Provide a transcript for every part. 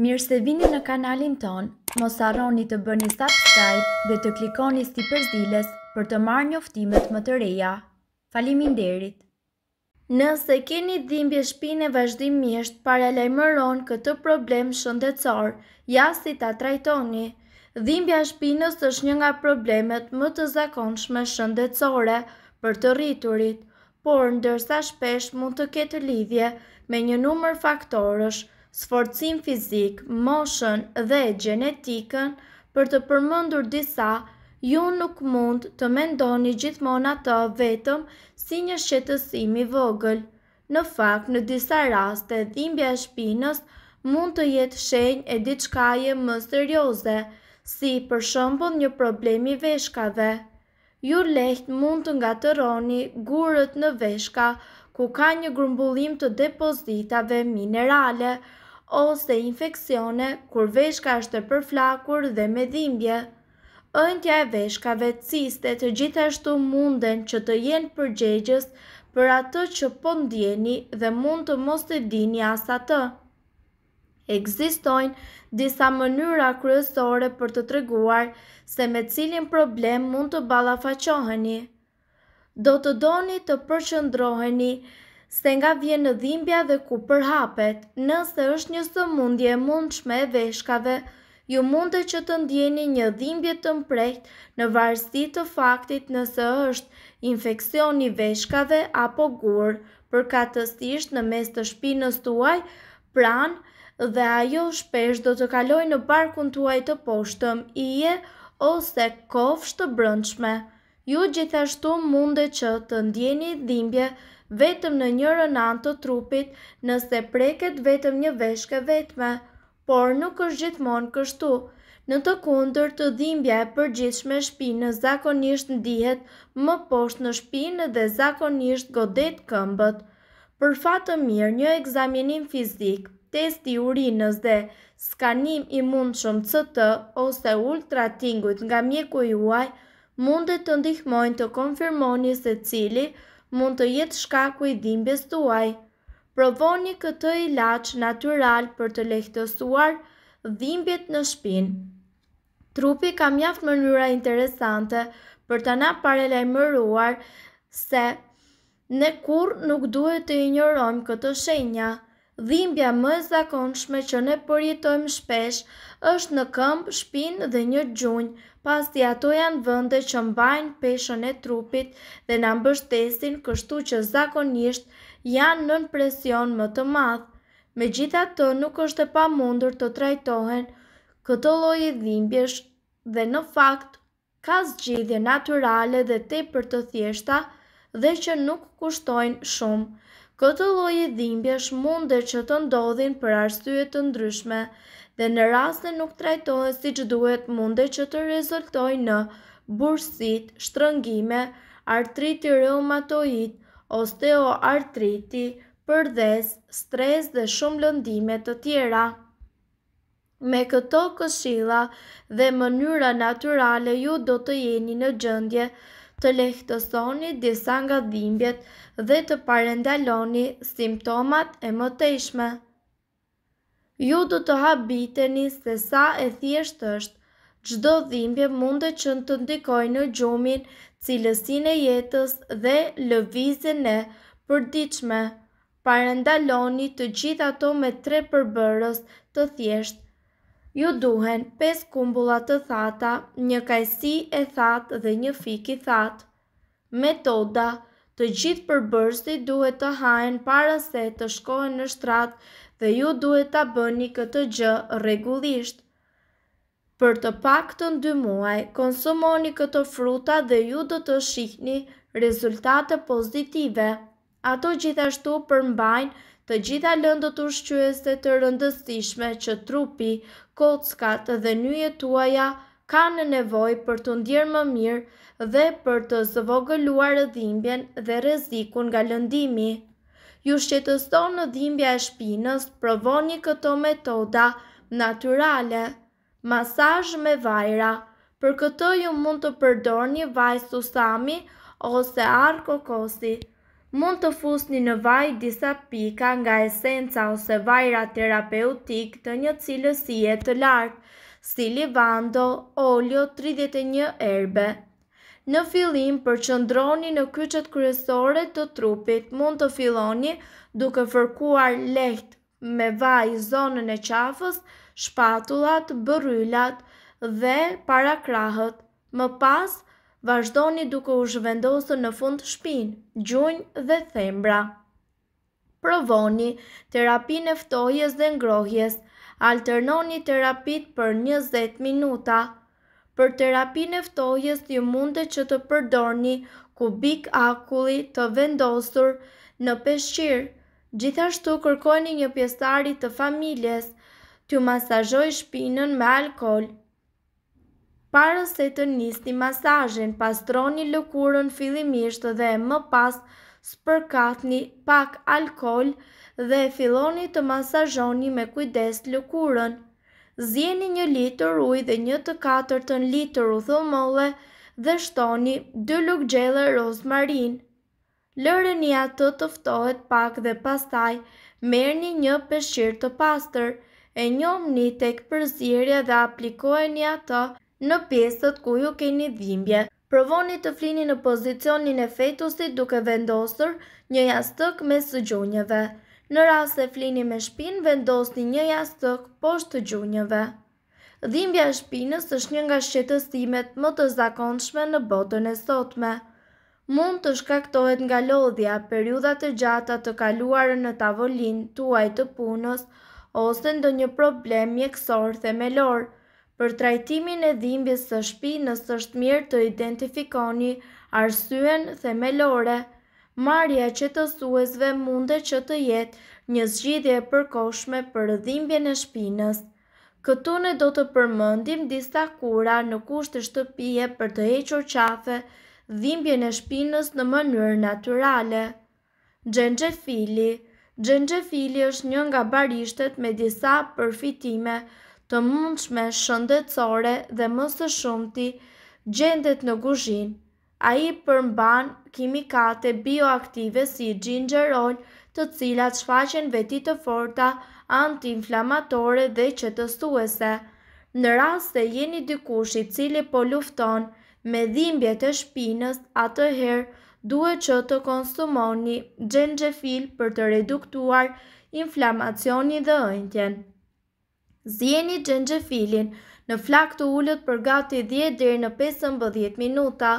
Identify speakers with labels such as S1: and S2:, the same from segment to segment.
S1: Mirë se vini në kanalin ton, mos arroni të bëni subscribe dhe të klikoni sti përzilës për të marrë një më të reja. Falimin derit! Nëse keni dhimbje shpine vazhdimisht, paralajmëron këtë problem shëndetësor, ja si ta trajtoni. Dhimbja shpinës është një nga problemet më të zakonshme shëndetësore për të rriturit, por ndërsa shpesh mund të ketë lidhje me një numër faktorësh, sforcim fizik, moshën dhe gjenetikën, për të përmëndur disa, ju nuk mund të mendoni gjithmonë ato vetëm si një shqetësimi vogël. Në fakt, në disa raste, dhimbja e shpinës mund të jetë shenjë e diçkaje më serioze, si për shëmbën një problemi veshkave. Ju leht mund të nga të roni gurët në veshka ku ka një grumbullim të depozitave minerale, ose infekcione kur veshka është e përflakur dhe me dhimbje. Ëndja e veshkave ciste të gjithashtu munden që të jenë përgjegjës për atë që po ndjeni dhe mund të mos të dini as atë. Ekzistojnë disa mënyra kryesore për të treguar se me cilin problem mund të balafaqoheni. Do të doni të përqëndroheni se nga vjen në dhimbja dhe ku përhapet, nëse është një sëmundje e mundshme e veshkave, ju e që të ndjeni një dhimbje të mprejt në varsi të faktit nëse është infekcioni veshkave apo gurë, për katësisht në mes të shpinës tuaj, pranë dhe ajo shpesh do të kaloj në barkun tuaj të poshtëm, ije ose kofsh të brëndshme. Ju gjithashtu mundet që të ndjeni dhimbje vetëm në njërën anë të trupit nëse preket vetëm një veshke vetme, por nuk është gjithmonë kështu. Në të kundër të dhimbja e përgjithshme shpinë zakonisht ndihet më poshtë në shpinë dhe zakonisht godet këmbët. Për fatë mirë, një ekzaminim fizik, testi urinës dhe skanim i mundshëm CT ose ultratingut nga mjeku juaj – mundet të ndihmojnë të konfirmoni se cili mund të jetë shkaku i dhimbjes tuaj. Provoni këtë ilaç natyral për të lehtësuar dhimbjet në shpinë. Trupi ka mjaft mënyra interesante për të na mëruar se ne kur nuk duhet të injorojmë këto shenja. Dhimbja më zakonshme që ne përjetojmë shpesh është në këmbë, shpinë dhe një gjunjë, pas të ato janë vënde që mbajnë peshën e trupit dhe në mbështesin kështu që zakonisht janë nën presion më të madh. Me gjitha të nuk është e pa mundur të trajtohen këto lojë dhimbjesh dhe në fakt ka zgjidhje naturale dhe te për të thjeshta dhe që nuk kushtojnë shumë. Këtë lojë dhimbjesh mund dhe që të ndodhin për arsyet të ndryshme dhe në rast nuk trajtohet si që duhet mund dhe që të rezultoj në bursit, shtrëngime, artriti reumatoid, osteoartriti, përdes, stres dhe shumë lëndime të tjera. Me këto këshilla dhe mënyra naturale ju do të jeni në gjëndje të lehtësoni disa nga dhimbjet dhe të parendaloni simptomat e mëtejshme. Ju du të habiteni se sa e thjesht është, gjdo dhimbje mund të qënë të ndikoj në gjumin, cilësin e jetës dhe lëvizin e përdiqme. Parendaloni të gjitha to me tre përbërës të thjesht, Ju duhen 5 kumbulla të thata, një kajsi e that dhe një fik i that. Metoda Të gjithë përbërësit duhet të hajen para se të shkohen në shtrat dhe ju duhet të bëni këtë gjë regullisht. Për të pak të ndy muaj, konsumoni këto fruta dhe ju do të shihni rezultate pozitive. Ato gjithashtu përmbajnë Të gjitha lëndët ushqyese të rëndësishme që trupi, kockat dhe nyje tuaja kanë në nevoj për të ndjerë më mirë dhe për të zvogëluar dhimbjen dhe rezikun nga lëndimi. Ju shqetëston në dhimbja e shpinës, provoni këto metoda naturale, masaj me vajra, për këto ju mund të përdor një vaj susami ose arko kosi mund të fusni në vaj disa pika nga esenca ose vajra terapeutik të një cilësie të lartë, si livando, olio, 31 erbe. Në filim qëndroni në kyqet kryesore të trupit, mund të filoni duke fërkuar leht me vaj zonën e qafës, shpatullat, bërylat dhe parakrahët. Më pasë, vazhdoni duke u zhvendosur në fund shpinë, gjunjë dhe thembra. Provoni terapinë e ftohjes dhe ngrohjes. Alternoni terapit për 20 minuta. Për terapinë e ftohjes ju mundet që të përdorni kubik akulli të vendosur në peshqir. Gjithashtu kërkojni një pjesëtari të familjes të masazhojë shpinën me alkol. Parës se të nisni masajin, pastroni lëkurën fillimisht dhe më pas spërkatni pak alkohol dhe filloni të masajoni me kujdes lëkurën. Zjeni një litër uj dhe një të katërtën litër u thomole dhe shtoni dy luk gjelë rozmarin. Lëreni atë të ftohet pak dhe pastaj merë një peshqir të pastër e njomni tek përzirja dhe aplikojeni atë në pjesët ku ju keni dhimbje. Provoni të flini në pozicionin e fetusit duke vendosur një jastëk me së gjunjeve. Në rrasë e flini me shpin, vendosni një jastëk poshtë të gjunjeve. Dhimbja shpinës është një nga shqetësimet më të zakonshme në botën e sotme. Mund të shkaktohet nga lodhja, periudat të gjata të kaluar në tavolin, tuaj të punës, ose ndë një problem mjekësor themelorë, për trajtimin e dhimbjes së shpi nësë është mirë të identifikoni arsyen themelore. Marja që të suezve munde që të jetë një zgjidhje përkoshme për dhimbjen e shpinës. Këtu ne do të përmëndim disa kura në kushtë e shtëpije për të hequr qafe dhimbjen e shpinës në mënyrë naturale. Gjengjefili fili është një nga barishtet me disa përfitime nështë të mundshme shëndetësore dhe mësë shumëti gjendet në guzhin. A i përmban kimikate bioaktive si ginger të cilat shfaqen veti të forta anti-inflamatore dhe që të stuese. Në rast se jeni dikush i cili po lufton me dhimbje të shpinës atëherë duhet që të konsumoni gjengjefil për të reduktuar inflamacioni dhe ëntjenë. Zjeni gjengjefilin në flak të ullët për gati 10 dheri në 15 minuta.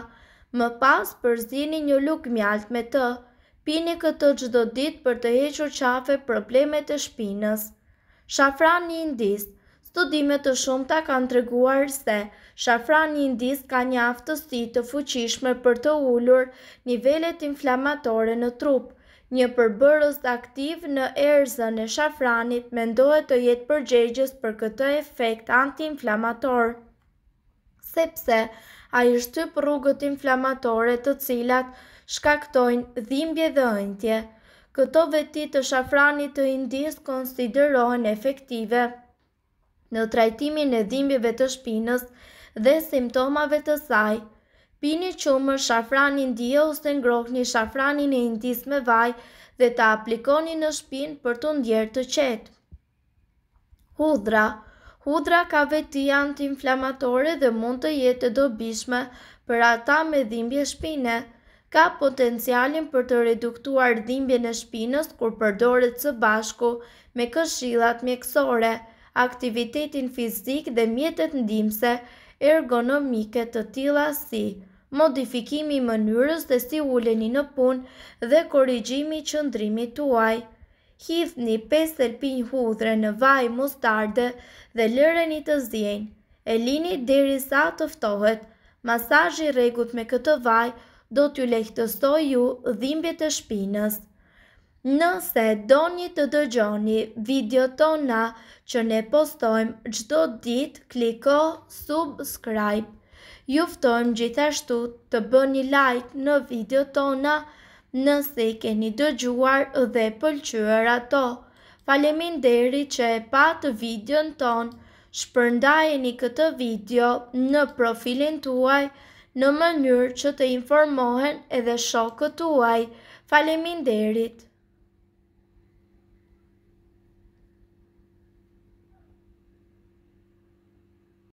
S1: Më pas për zjeni një luk mjalt me të. Pini këtë gjdo dit për të hequr qafe problemet e shpinës. Shafran një indist Studimet të shumëta kanë të reguar se shafran një ndis ka një aftësi të fuqishme për të ullur nivellet inflamatore në trupë një përbërës aktiv në erëzën e shafranit mendohet të jetë përgjegjës për këtë efekt anti-inflamator. Sepse, a i shtyp rrugët inflamatore të cilat shkaktojnë dhimbje dhe ëntje. Këto vetit të shafranit të indis konsiderohen efektive. Në trajtimin e dhimbjeve të shpinës dhe simptomave të sajë, pini qumër shafranin dje ose ngrohni shafranin e indis me vaj dhe ta aplikoni në shpin për të ndjerë të qetë. Hudra Hudra ka veti antiinflamatore dhe mund të jetë dobishme për ata me dhimbje shpine. Ka potencialin për të reduktuar dhimbje në shpinës kur përdoret së bashku me këshillat mjekësore, aktivitetin fizik dhe mjetet ndimse ergonomike të tila si modifikimi mënyrës dhe si uleni në pun dhe korrigjimi qëndrimit tuaj. Hidhni 5 selpin hudhre në vaj mustarde dhe lëreni të zjenë. E lini deri sa tëftohet, masajji regut me këtë vaj do t'ju lehtësoj ju dhimbjet e shpinës. Nëse do një të dëgjoni video tona që ne postojmë gjdo dit, kliko subscribe juftojmë gjithashtu të bëni një like në video tona nëse i keni dëgjuar dhe pëlqyër ato. Falemin deri që e patë video në tonë, shpërndajeni këtë video në profilin tuaj në mënyrë që të informohen edhe shokët tuaj. Falemin derit.